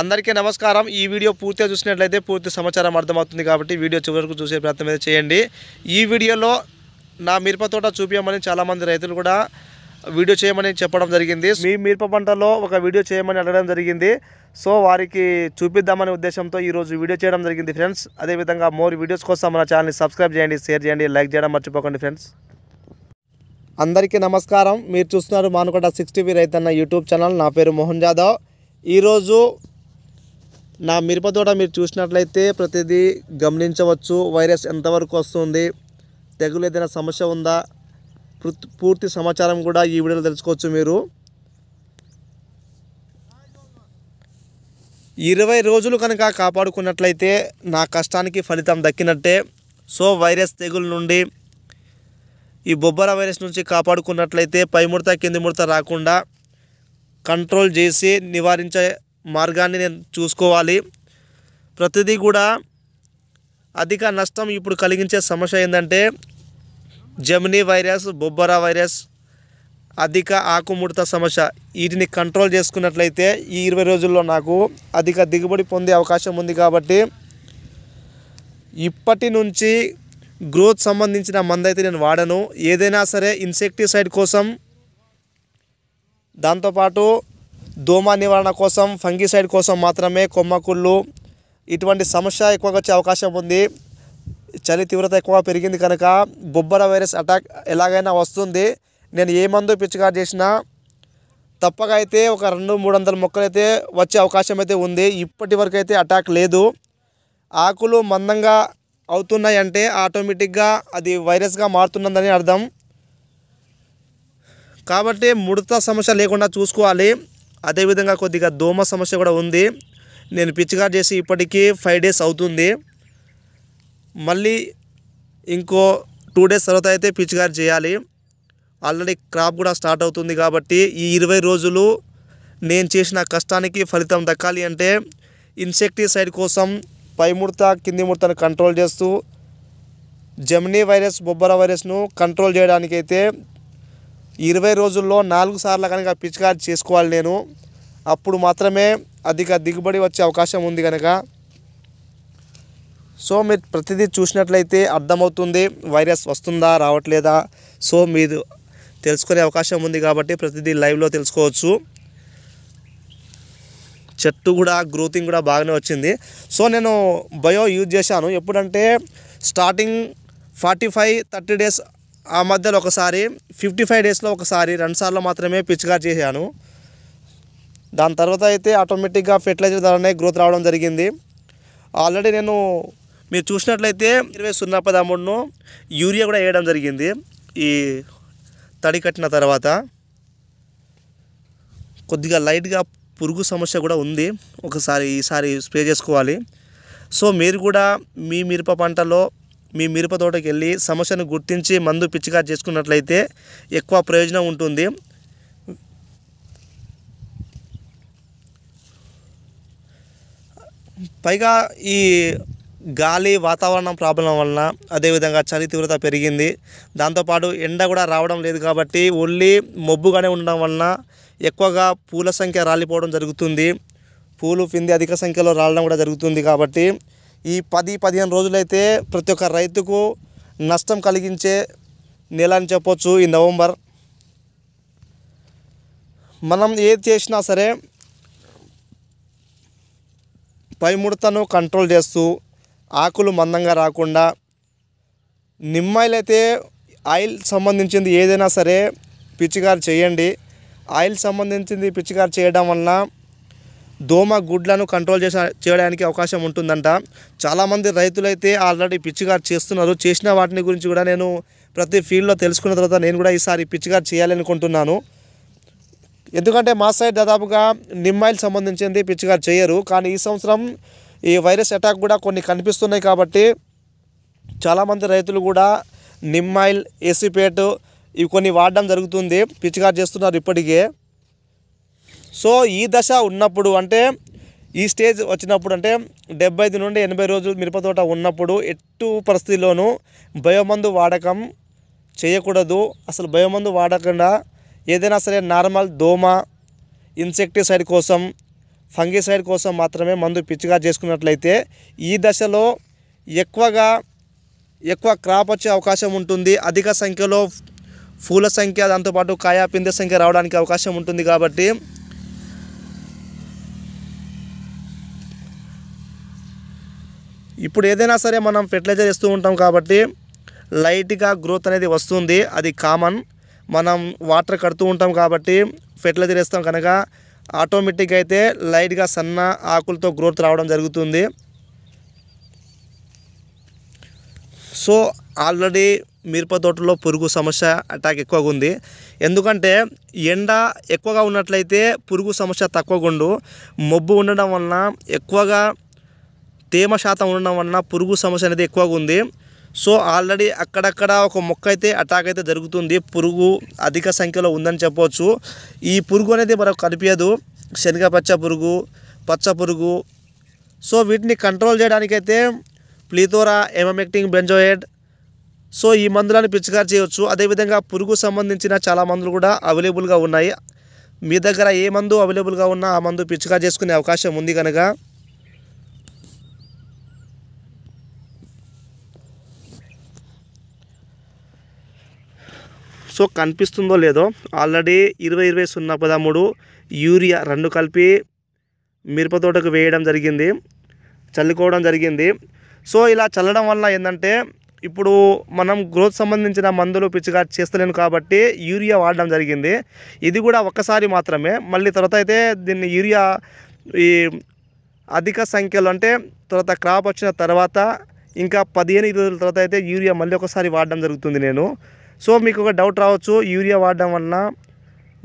అందరికీ నమస్కారం ఈ వీడియో పూర్తిగా చూసినట్లయితే పూర్తి సమాచారం అర్థమవుతుంది కాబట్టి వీడియో చివరకు చూసే ప్రయత్నం అయితే చేయండి ఈ వీడియోలో నా మిరప తోట చూపించమని చాలామంది రైతులు కూడా వీడియో చేయమని చెప్పడం జరిగింది మీ మిరప పంటలో ఒక వీడియో చేయమని అడగడం జరిగింది సో వారికి చూపిద్దామనే ఉద్దేశంతో ఈరోజు వీడియో చేయడం జరిగింది ఫ్రెండ్స్ అదేవిధంగా మోర్ వీడియోస్ కోసం మన ఛానల్ని సబ్స్క్రైబ్ చేయండి షేర్ చేయండి లైక్ చేయడం మర్చిపోకండి ఫ్రెండ్స్ అందరికీ నమస్కారం మీరు చూస్తున్నారు మానుకొండ సిక్స్ టీవీ రైతన్న యూట్యూబ్ ఛానల్ నా పేరు మోహన్ జాదవ్ ఈరోజు నా మిరప తోట మీరు చూసినట్లయితే ప్రతిదీ గమనించవచ్చు వైరస్ ఎంతవరకు వస్తుంది తెగులు ఏదైనా సమస్య ఉందా పూర్తి సమాచారం కూడా ఈ వీడియోలో తెలుసుకోవచ్చు మీరు ఇరవై రోజులు కనుక కాపాడుకున్నట్లయితే నా కష్టానికి ఫలితం దక్కినట్టే సో వైరస్ తెగుల నుండి ఈ బొబ్బర వైరస్ నుంచి కాపాడుకున్నట్లయితే పై ముడత కింది ముడత రాకుండా కంట్రోల్ చేసి నివారించే మార్గాన్ని నేను చూసుకోవాలి ప్రతిదీ కూడా అధిక నష్టం ఇప్పుడు కలిగించే సమస్య ఏంటంటే జమినీ వైరస్ బొబ్బరా వైరస్ అధిక ఆకుముడత సమస్య వీటిని కంట్రోల్ చేసుకున్నట్లయితే ఈ ఇరవై రోజుల్లో నాకు అధిక దిగుబడి పొందే అవకాశం ఉంది కాబట్టి ఇప్పటి నుంచి గ్రోత్ సంబంధించిన మందైతే నేను వాడను ఏదైనా సరే ఇన్సెక్టిసైడ్ కోసం దాంతోపాటు దోమ నివారణ కోసం ఫంగిసైడ్ కోసం మాత్రమే కొమ్మకుళ్ళు ఇటువంటి సమస్య ఎక్కువగా వచ్చే అవకాశం ఉంది చలి తీవ్రత ఎక్కువ పెరిగింది కనుక బొబ్బర వైరస్ అటాక్ ఎలాగైనా వస్తుంది నేను ఏ మందు పిచ్చికారు చేసినా తప్పక అయితే ఒక రెండు మూడు వందల మొక్కలు అయితే వచ్చే అవకాశం అయితే ఉంది ఇప్పటి వరకు అయితే అటాక్ లేదు ఆకులు మందంగా అవుతున్నాయంటే ఆటోమేటిక్గా అది వైరస్గా మారుతున్నదని అర్థం కాబట్టి ముడత సమస్య లేకుండా చూసుకోవాలి అదేవిధంగా కొద్దిగా దోమ సమస్య కూడా ఉంది నేను పిచ్చిగా చేసి ఇప్పటికీ ఫైవ్ డేస్ అవుతుంది మళ్ళీ ఇంకో టూ డేస్ తర్వాత అయితే పిచ్చిగా చేయాలి ఆల్రెడీ క్రాప్ కూడా స్టార్ట్ అవుతుంది కాబట్టి ఈ ఇరవై రోజులు నేను చేసిన కష్టానికి ఫలితం దక్కాలి అంటే ఇన్సెక్టిసైడ్ కోసం పై ముడత కింది ముడతను కంట్రోల్ చేస్తూ జమినీ వైరస్ బొబ్బర వైరస్ను కంట్రోల్ చేయడానికైతే ఇరవై రోజుల్లో నాలుగు సార్లు కనుక పిచికారి చేసుకోవాలి నేను అప్పుడు మాత్రమే అధిక దిగుబడి వచ్చే అవకాశం ఉంది కనుక సో మీరు ప్రతిదీ చూసినట్లయితే అర్థమవుతుంది వైరస్ వస్తుందా రావట్లేదా సో మీరు తెలుసుకునే అవకాశం ఉంది కాబట్టి ప్రతిదీ లైవ్లో తెలుసుకోవచ్చు చెట్టు కూడా గ్రోతింగ్ కూడా బాగానే వచ్చింది సో నేను బయో యూజ్ చేశాను ఎప్పుడంటే starting forty five thirty days ఆ మధ్యలో ఒకసారి ఫిఫ్టీ ఫైవ్ డేస్లో ఒకసారి రెండుసార్లు మాత్రమే పిచ్చిగా చేశాను దాని తర్వాత అయితే ఆటోమేటిక్గా ఫెర్టిలైజర్ ద్వారానే గ్రోత్ రావడం జరిగింది ఆల్రెడీ నేను మీరు చూసినట్లయితే ఇరవై సున్నా పదమూడును యూరియా కూడా వేయడం జరిగింది ఈ తడి కట్టిన తర్వాత కొద్దిగా లైట్గా పురుగు సమస్య కూడా ఉంది ఒకసారి ఈసారి స్ప్రే చేసుకోవాలి సో మీరు కూడా మీ మిరప పంటలో మీ మిరప తోటకి వెళ్ళి సమస్యను గుర్తించి మందు పిచ్చిగా చేసుకున్నట్లయితే ఎక్కువ ప్రయోజనం ఉంటుంది పైగా ఈ గాలి వాతావరణం ప్రాబ్లం వలన అదేవిధంగా చలి తీవ్రత పెరిగింది దాంతోపాటు ఎండ కూడా రావడం లేదు కాబట్టి ఓన్లీ మబ్బుగానే ఉండడం వలన ఎక్కువగా పూల సంఖ్య రాలిపోవడం జరుగుతుంది పూలు పిండి అధిక సంఖ్యలో రాలడం కూడా జరుగుతుంది కాబట్టి ఈ పది పదిహేను రోజులైతే ప్రతి ఒక్క రైతుకు నష్టం కలిగించే నెల అని చెప్పొచ్చు ఈ నవంబర్ మనం ఏది చేసినా సరే పై ముడతను కంట్రోల్ చేస్తూ ఆకులు మందంగా రాకుండా నిమ్మాయిలైతే ఆయిల్ అయితే ఆయిల్ సంబంధించింది ఏదైనా సరే పిచ్చిగారు చేయండి ఆయిల్ సంబంధించింది పిచ్చిగారు చేయడం వలన దోమ గుడ్లను కంట్రోల్ చేసే చేయడానికి అవకాశం ఉంటుందంట చాలామంది రైతులైతే ఆల్రెడీ పిచ్చిగారు చేస్తున్నారు చేసిన వాటిని గురించి కూడా నేను ప్రతి ఫీల్డ్లో తెలుసుకున్న తర్వాత నేను కూడా ఈసారి పిచ్చిగారు చేయాలనుకుంటున్నాను ఎందుకంటే మా సైడ్ దాదాపుగా నిమ్మాయిల్ సంబంధించింది పిచ్చిగా చేయరు కానీ ఈ సంవత్సరం ఈ వైరస్ అటాక్ కూడా కొన్ని కనిపిస్తున్నాయి కాబట్టి చాలామంది రైతులు కూడా నిమ్మాయిల్ ఏసీపేట్ ఇవి కొన్ని వాడడం జరుగుతుంది పిచ్చిగా చేస్తున్నారు ఇప్పటికే సో ఈ దశ ఉన్నప్పుడు అంటే ఈ స్టేజ్ వచ్చినప్పుడు అంటే డెబ్బై ఐదు నుండి ఎనభై రోజులు మిరపతోట ఉన్నప్పుడు ఎట్టు పరిస్థితిలోనూ బయోమందు వాడకం చేయకూడదు అసలు బయోమందు వాడకుండా ఏదైనా సరే నార్మల్ దోమ ఇన్సెక్టిసైడ్ కోసం ఫంగిసైడ్ కోసం మాత్రమే మందు పిచ్చిగా చేసుకున్నట్లయితే ఈ దశలో ఎక్కువగా ఎక్కువ క్రాప్ వచ్చే అవకాశం ఉంటుంది అధిక సంఖ్యలో పూల సంఖ్య దాంతోపాటు కాయ సంఖ్య రావడానికి అవకాశం ఉంటుంది కాబట్టి ఇప్పుడు ఏదైనా సరే మనం ఫెర్టిలైజర్ ఇస్తూ ఉంటాం కాబట్టి లైట్గా గ్రోత్ అనేది వస్తుంది అది కామన్ మనం వాటర్ కడుతూ ఉంటాం కాబట్టి ఫెర్టిలైజర్ వేస్తాం కనుక ఆటోమేటిక్గా అయితే లైట్గా సన్న ఆకులతో గ్రోత్ రావడం జరుగుతుంది సో ఆల్రెడీ మిరప తోటలో పురుగు సమస్య అటాక్ ఎక్కువగా ఉంది ఎందుకంటే ఎండ ఎక్కువగా ఉన్నట్లయితే పురుగు సమస్య తక్కువగా ఉండు మబ్బు ఉండడం వలన ఎక్కువగా తేమ శాతం ఉండడం వలన పురుగు సమస్య అనేది ఎక్కువగా ఉంది సో ఆల్రెడీ అక్కడక్కడ ఒక మొక్క అయితే అటాక్ అయితే జరుగుతుంది పురుగు అధిక సంఖ్యలో ఉందని చెప్పవచ్చు ఈ పురుగు అనేది మనకు కనిపించదు శనగ పచ్చ పురుగు పచ్చ పురుగు సో వీటిని కంట్రోల్ చేయడానికైతే ప్లీతోరా ఎమమెక్టింగ్ బెంజోయేడ్ సో ఈ మందులను పిచికారి చేయవచ్చు అదేవిధంగా పురుగు సంబంధించిన చాలా మందులు కూడా అవైలబుల్గా ఉన్నాయి మీ దగ్గర ఏ మందు అవైలబుల్గా ఉన్నా ఆ మందు పిచికారు చేసుకునే అవకాశం ఉంది కనుక సో కనిపిస్తుందో లేదో ఆల్రెడీ ఇరవై ఇరవై సున్నా పదమూడు యూరియా రెండు కలిపి మిరప తోటకు వేయడం జరిగింది చల్లుకోవడం జరిగింది సో ఇలా చల్లడం వల్ల ఏంటంటే ఇప్పుడు మనం గ్రోత్ సంబంధించిన మందులు పిచ్చిగా చేస్తలేను కాబట్టి యూరియా వాడడం జరిగింది ఇది కూడా ఒక్కసారి మాత్రమే మళ్ళీ తర్వాత అయితే దీన్ని యూరియా ఈ అధిక సంఖ్యలో అంటే తర్వాత క్రాప్ వచ్చిన తర్వాత ఇంకా పదిహేను ఇరవై రోజుల తర్వాత అయితే యూరియా మళ్ళీ ఒకసారి వాడడం జరుగుతుంది నేను సో మీకు ఒక డౌట్ రావచ్చు యూరియా వాడడం వలన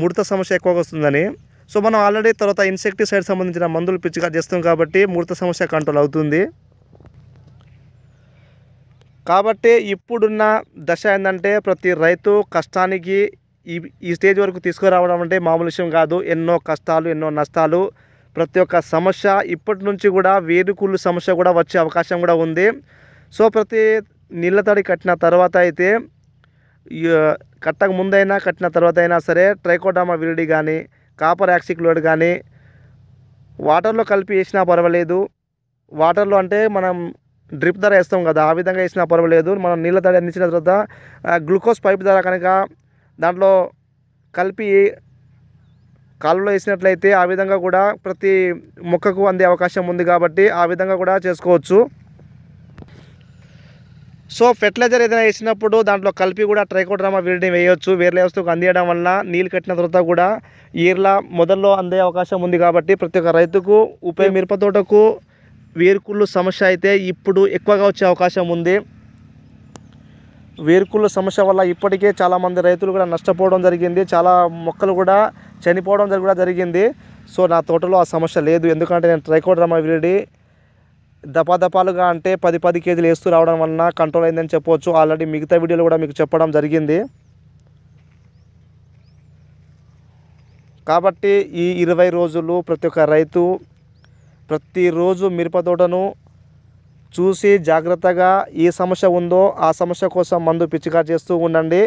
ముడత సమస్య ఎక్కువగా వస్తుందని సో మనం ఆల్రెడీ తర్వాత ఇన్సెక్టిసైడ్ సంబంధించిన మందులు పిచ్చిగా చేస్తాం కాబట్టి ముడత సమస్య కంట్రోల్ అవుతుంది కాబట్టి ఇప్పుడున్న దశ ఏంటంటే ప్రతి రైతు కష్టానికి ఈ ఈ స్టేజ్ వరకు తీసుకురావడం అంటే మామూలు విషయం కాదు ఎన్నో కష్టాలు ఎన్నో నష్టాలు ప్రతి ఒక్క సమస్య ఇప్పటి నుంచి కూడా వేరుకూళ్ళు సమస్య కూడా వచ్చే అవకాశం కూడా ఉంది సో ప్రతి నీళ్ళ తడి కట్టిన తర్వాత అయితే కట్టక ముందైనా కట్టిన తర్వాత అయినా సరే ట్రైకోడామా విరిడి కానీ కాపర్ యాక్సిక్లోడ్ కానీ వాటర్లో కలిపి వేసినా పర్వాలేదు వాటర్లో అంటే మనం డ్రిప్ ధర వేస్తాం కదా ఆ విధంగా వేసినా పర్వాలేదు మనం నీళ్ళ ధర అందించిన తర్వాత గ్లూకోజ్ పైప్ ధర కనుక దాంట్లో కలిపి కాలువలో వేసినట్లయితే ఆ విధంగా కూడా ప్రతి మొక్కకు అందే అవకాశం ఉంది కాబట్టి ఆ విధంగా కూడా చేసుకోవచ్చు సో ఫెర్టిలైజర్ ఏదైనా వేసినప్పుడు దాంట్లో కలిపి కూడా ట్రైకోడ్రామా వీరిని వేయొచ్చు వేరే వస్తువుకు అందియడం వల్ల నీళ్ళు కట్టిన తర్వాత కూడా ఈర్లా మొదల్లో అందే అవకాశం ఉంది కాబట్టి ప్రతి ఒక్క రైతుకు ఉపయోగ మిరప తోటకు వేరుకుళ్ళు సమస్య అయితే ఇప్పుడు ఎక్కువగా వచ్చే అవకాశం ఉంది వేరుకుళ్ళ సమస్య వల్ల ఇప్పటికే చాలామంది రైతులు కూడా నష్టపోవడం జరిగింది చాలా మొక్కలు కూడా చనిపోవడం కూడా జరిగింది సో నా తోటలో ఆ సమస్య లేదు ఎందుకంటే నేను ట్రైకోడ్రామా విరిడి దపాదపాలుగా అంటే పది పది కేజీలు వేస్తూ రావడం వలన కంట్రోల్ అయిందని చెప్పవచ్చు ఆల్రెడీ మిగతా వీడియోలు కూడా మీకు చెప్పడం జరిగింది కాబట్టి ఈ ఇరవై రోజులు ప్రతి ఒక్క రైతు ప్రతిరోజు మిరప తోటను చూసి జాగ్రత్తగా ఏ సమస్య ఉందో ఆ సమస్య కోసం మందు పిచ్చిగా చేస్తూ ఉండండి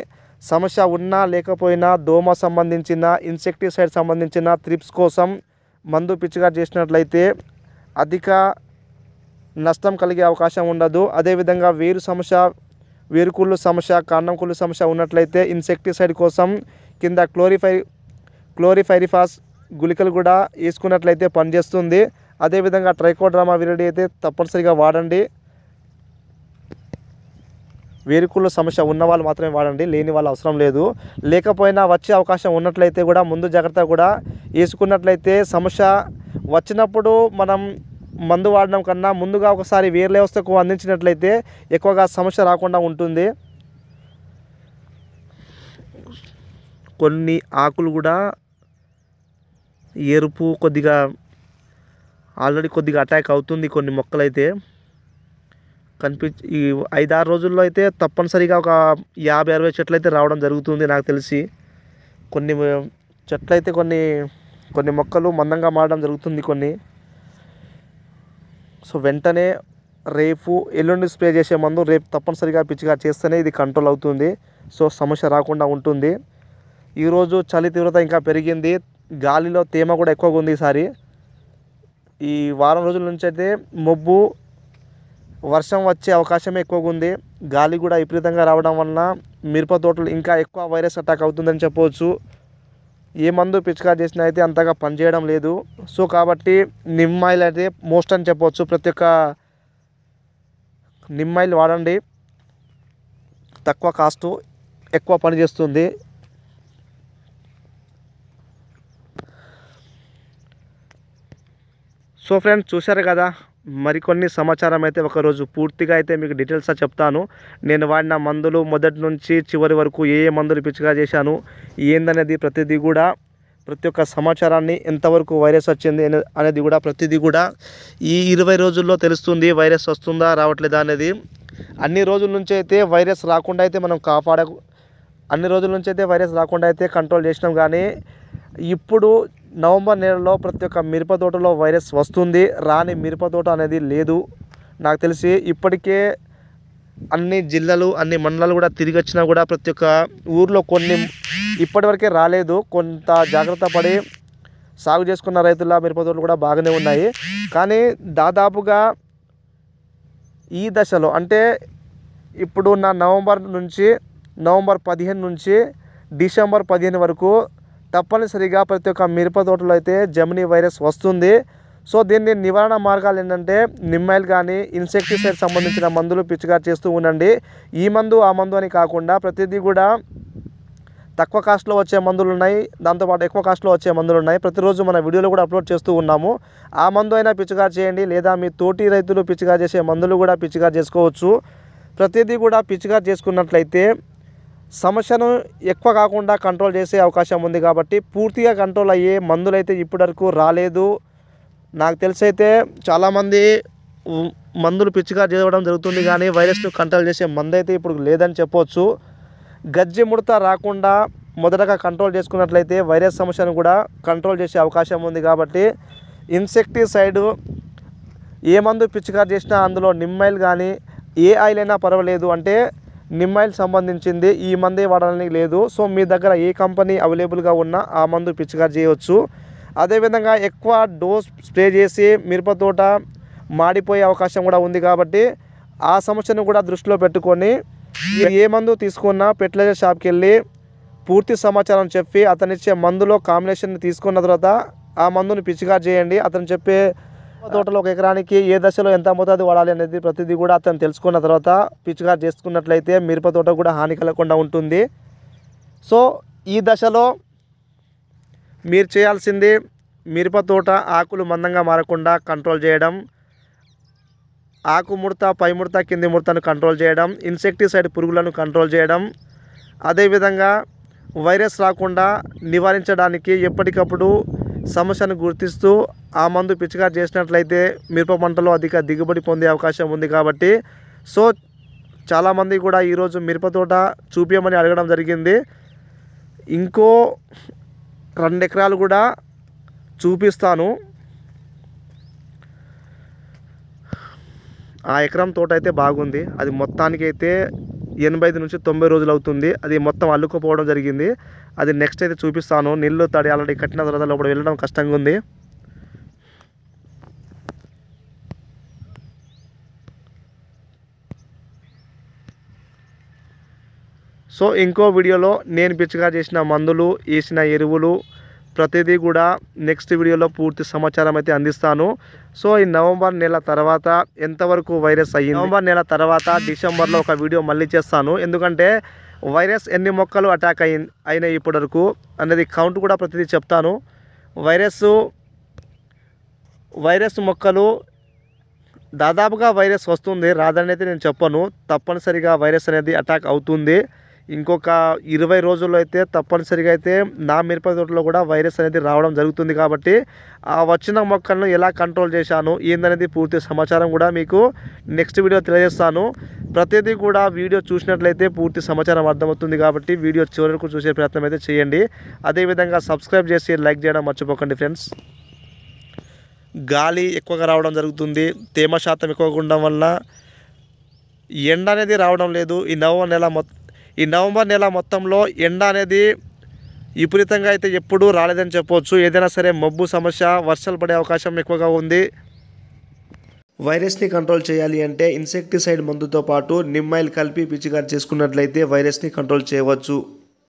సమస్య ఉన్నా లేకపోయినా దోమ సంబంధించిన ఇన్సెక్టిసైడ్ సంబంధించిన త్రిప్స్ కోసం మందు పిచ్చిగా చేసినట్లయితే అధిక నష్టం కలిగే అవకాశం ఉండదు అదేవిధంగా వేరు సమస్య వేరుకుళ్ళు సమస్య కాండం కుళ్ళు సమస్య ఉన్నట్లయితే ఇన్సెక్టిసైడ్ కోసం కింద క్లోరిఫై క్లోరిఫైరిఫాస్ గుళికలు కూడా వేసుకున్నట్లయితే పనిచేస్తుంది అదేవిధంగా ట్రైకోడ్రామా విరడి అయితే తప్పనిసరిగా వాడండి వేరుకుళ్ళు సమస్య ఉన్న వాళ్ళు మాత్రమే వాడండి లేని వాళ్ళు అవసరం లేదు లేకపోయినా వచ్చే అవకాశం ఉన్నట్లయితే కూడా ముందు జాగ్రత్త కూడా వేసుకున్నట్లయితే సమస్య వచ్చినప్పుడు మనం మందు వాడడం కన్నా ముందుగా ఒకసారి వేర్ల వ్యవస్థకు అందించినట్లయితే ఎక్కువగా సమస్య రాకుండా ఉంటుంది కొన్ని ఆకులు కూడా ఎరుపు కొద్దిగా ఆల్రెడీ కొద్దిగా అటాక్ అవుతుంది కొన్ని మొక్కలైతే కనిపించి ఈ ఐదారు రోజుల్లో అయితే తప్పనిసరిగా ఒక యాభై అరవై చెట్లు అయితే రావడం జరుగుతుంది నాకు తెలిసి కొన్ని చెట్లయితే కొన్ని కొన్ని మొక్కలు మందంగా మారడం జరుగుతుంది కొన్ని సో వెంటనే రేపు ఎల్లుండి స్ప్రే చేసే మందు రేపు తప్పనిసరిగా పిచ్చిగా చేస్తేనే ఇది కంట్రోల్ అవుతుంది సో సమస్య రాకుండా ఉంటుంది ఈరోజు చలి తీవ్రత ఇంకా పెరిగింది గాలిలో తేమ కూడా ఎక్కువగా ఉంది ఈసారి ఈ వారం రోజుల నుంచి అయితే మబ్బు వర్షం వచ్చే అవకాశమే ఎక్కువగా ఉంది గాలి కూడా విపరీతంగా రావడం వలన మిరప తోటలు ఇంకా ఎక్కువ వైరస్ అటాక్ అవుతుందని చెప్పవచ్చు ఏ మందు పిచికారి చేసినా అయితే అంతగా పనిచేయడం లేదు సో కాబట్టి నిమ్ ఆయిల్ అయితే మోస్ట్ అని చెప్పవచ్చు ప్రతి ఒక్క నిమ్ ఆయిల్ వాడండి తక్కువ కాస్ట్ ఎక్కువ పని చేస్తుంది సో ఫ్రెండ్స్ చూశారు కదా మరికొన్ని సమాచారం అయితే ఒకరోజు పూర్తిగా అయితే మీకు డీటెయిల్స్గా చెప్తాను నేను వాడిన మందులు మొదటి నుంచి చివరి వరకు ఏ ఏ మందులు పిచ్చిగా చేశాను ఏందనేది ప్రతిదీ కూడా ప్రతి ఒక్క సమాచారాన్ని ఎంతవరకు వైరస్ వచ్చింది అనేది కూడా ప్రతిదీ కూడా ఈ ఇరవై రోజుల్లో తెలుస్తుంది వైరస్ వస్తుందా రావట్లేదా అనేది అన్ని రోజుల నుంచి అయితే వైరస్ రాకుండా అయితే మనం కాపాడ అన్ని రోజుల నుంచి అయితే వైరస్ రాకుండా అయితే కంట్రోల్ చేసినాం కానీ ఇప్పుడు నవంబర్ నెలలో ప్రతి ఒక్క మిరప తోటలో వైరస్ వస్తుంది రాని మిరప తోట అనేది లేదు నాకు తెలిసి ఇప్పటికే అన్ని జిల్లాలు అన్ని మండలాలు కూడా తిరిగి వచ్చినా కూడా ప్రతి ఒక్క ఊర్లో కొన్ని ఇప్పటివరకే రాలేదు కొంత జాగ్రత్త పడి సాగు చేసుకున్న రైతుల మిరప తోటలు కూడా బాగానే ఉన్నాయి కానీ దాదాపుగా ఈ దశలో అంటే ఇప్పుడు నా నవంబర్ నుంచి నవంబర్ పదిహేను నుంచి డిసెంబర్ పదిహేను వరకు తప్పనిసరిగా ప్రతి ఒక్క మిరప తోటలో అయితే జమినీ వైరస్ వస్తుంది సో దీన్ని నివారణ మార్గాలు ఏంటంటే నిమ్మాయిలు కానీ ఇన్సెక్టిసైడ్ సంబంధించిన మందులు పిచ్చిగా చేస్తూ ఉండండి ఈ మందు ఆ మందు అని కాకుండా ప్రతిదీ కూడా తక్కువ కాస్ట్లో వచ్చే మందులు ఉన్నాయి దాంతోపాటు ఎక్కువ కాస్ట్లో వచ్చే మందులు ఉన్నాయి ప్రతిరోజు మన వీడియోలు కూడా అప్లోడ్ చేస్తూ ఉన్నాము ఆ మందు అయినా పిచ్చిగా చేయండి లేదా మీ తోటి రైతులు పిచ్చిగా చేసే మందులు కూడా పిచ్చిగా చేసుకోవచ్చు ప్రతిదీ కూడా పిచ్చిగా చేసుకున్నట్లయితే సమస్యను ఎక్కువ కాకుండా కంట్రోల్ చేసే అవకాశం ఉంది కాబట్టి పూర్తిగా కంట్రోల్ అయ్యే మందులు అయితే ఇప్పటివరకు రాలేదు నాకు తెలిసైతే చాలామంది మందులు పిచ్చిగా చేయడం జరుగుతుంది కానీ వైరస్ను కంట్రోల్ చేసే మందు అయితే ఇప్పుడు లేదని చెప్పవచ్చు గజ్జి ముడత రాకుండా మొదటగా కంట్రోల్ చేసుకున్నట్లయితే వైరస్ సమస్యను కూడా కంట్రోల్ చేసే అవకాశం ఉంది కాబట్టి ఇన్సెక్టిసైడ్ ఏ మందు పిచ్చిగా చేసినా అందులో నిమ్మాయిలు కానీ ఏ ఆయిల్ అయినా పర్వాలేదు అంటే నిమ్మాయిల్ సంబంధించింది ఈ మందే వాడాలని లేదు సో మీ దగ్గర ఏ కంపెనీ అవైలబుల్గా ఉన్నా ఆ మందు పిచికారి చేయవచ్చు అదేవిధంగా ఎక్కువ డోస్ స్ప్రే చేసి మిరపతోట మాడిపోయే అవకాశం కూడా ఉంది కాబట్టి ఆ సమస్యను కూడా దృష్టిలో పెట్టుకొని ఏ మందు తీసుకున్నా ఫెర్టిలైజర్ షాప్కి వెళ్ళి పూర్తి సమాచారం చెప్పి అతనిచ్చే మందులో కాంబినేషన్ తీసుకున్న తర్వాత ఆ మందును పిచ్చిగా చేయండి అతను చెప్పే తోటలో ఒక ఎకరానికి ఏ దశలో ఎంత మోతాదు వాడాలి అనేది ప్రతిదీ కూడా అతను తెలుసుకున్న తర్వాత పిచ్చుగా చేసుకున్నట్లయితే మిరప తోట కూడా హాని కలగకుండా ఉంటుంది సో ఈ దశలో మీరు చేయాల్సింది మిరప తోట ఆకులు మందంగా మారకుండా కంట్రోల్ చేయడం ఆకు ముడత పై ముడత కింది ముడతను కంట్రోల్ చేయడం ఇన్సెక్టిసైడ్ పురుగులను కంట్రోల్ చేయడం అదేవిధంగా వైరస్ రాకుండా నివారించడానికి ఎప్పటికప్పుడు సమస్యను గుర్తిస్తూ ఆ మందు పిచికారి చేసినట్లయితే మిరప పంటలో అధిక దిగుబడి పొందే అవకాశం ఉంది కాబట్టి సో చాలామంది కూడా ఈరోజు మిరప తోట చూపించమని అడగడం జరిగింది ఇంకో రెండు ఎకరాలు కూడా చూపిస్తాను ఆ ఎకరం తోట అయితే బాగుంది అది మొత్తానికైతే ఎనభై ఐదు నుంచి తొంభై రోజులు అవుతుంది అది మొత్తం అల్లుకుపోవడం జరిగింది అది నెక్స్ట్ అయితే చూపిస్తాను నీళ్ళు తడి ఆల్రెడీ కట్టిన తర్వాత లోపల వెళ్ళడం కష్టంగా ఉంది సో ఇంకో వీడియోలో నేను పిచ్చిగా చేసిన మందులు వేసిన ఎరువులు ప్రతిదీ కూడా నెక్స్ట్ వీడియోలో పూర్తి సమాచారం అయితే అందిస్తాను సో ఈ నవంబర్ నెల తర్వాత ఎంతవరకు వైరస్ అయ్యింది నవంబర్ నెల తర్వాత డిసెంబర్లో ఒక వీడియో మళ్ళీ చేస్తాను ఎందుకంటే వైరస్ ఎన్ని మొక్కలు అటాక్ అయి అయినాయి ఇప్పటివరకు అనేది కౌంట్ కూడా ప్రతిదీ చెప్తాను వైరస్ వైరస్ మొక్కలు దాదాపుగా వైరస్ వస్తుంది అయితే నేను చెప్పను తప్పనిసరిగా వైరస్ అనేది అటాక్ అవుతుంది ఇంకొక ఇరవై రోజుల్లో అయితే తప్పనిసరిగా అయితే నా మిరప తోటలో కూడా వైరస్ అనేది రావడం జరుగుతుంది కాబట్టి ఆ వచ్చిన మొక్కలను ఎలా కంట్రోల్ చేశాను ఏందనేది పూర్తి సమాచారం కూడా మీకు నెక్స్ట్ వీడియో తెలియజేస్తాను ప్రతిదీ కూడా వీడియో చూసినట్లయితే పూర్తి సమాచారం అర్థమవుతుంది కాబట్టి వీడియో చివరకు చూసే ప్రయత్నం అయితే చేయండి అదేవిధంగా సబ్స్క్రైబ్ చేసి లైక్ చేయడం మర్చిపోకండి ఫ్రెండ్స్ గాలి ఎక్కువగా రావడం జరుగుతుంది తేమ శాతం ఎక్కువగా ఉండడం వల్ల ఎండ అనేది రావడం లేదు ఈ నవంబర్ నెల మొత్తం ఈ నవంబర్ నెల మొత్తంలో ఎండ అనేది విపరీతంగా అయితే ఎప్పుడూ రాలేదని చెప్పవచ్చు ఏదైనా సరే మబ్బు సమస్య వర్షాలు పడే అవకాశం ఎక్కువగా ఉంది వైరస్ని కంట్రోల్ చేయాలి అంటే ఇన్సెక్టిసైడ్ మందుతో పాటు నిమ్మాయిల్ కలిపి పిచికారి చేసుకున్నట్లయితే వైరస్ని కంట్రోల్ చేయవచ్చు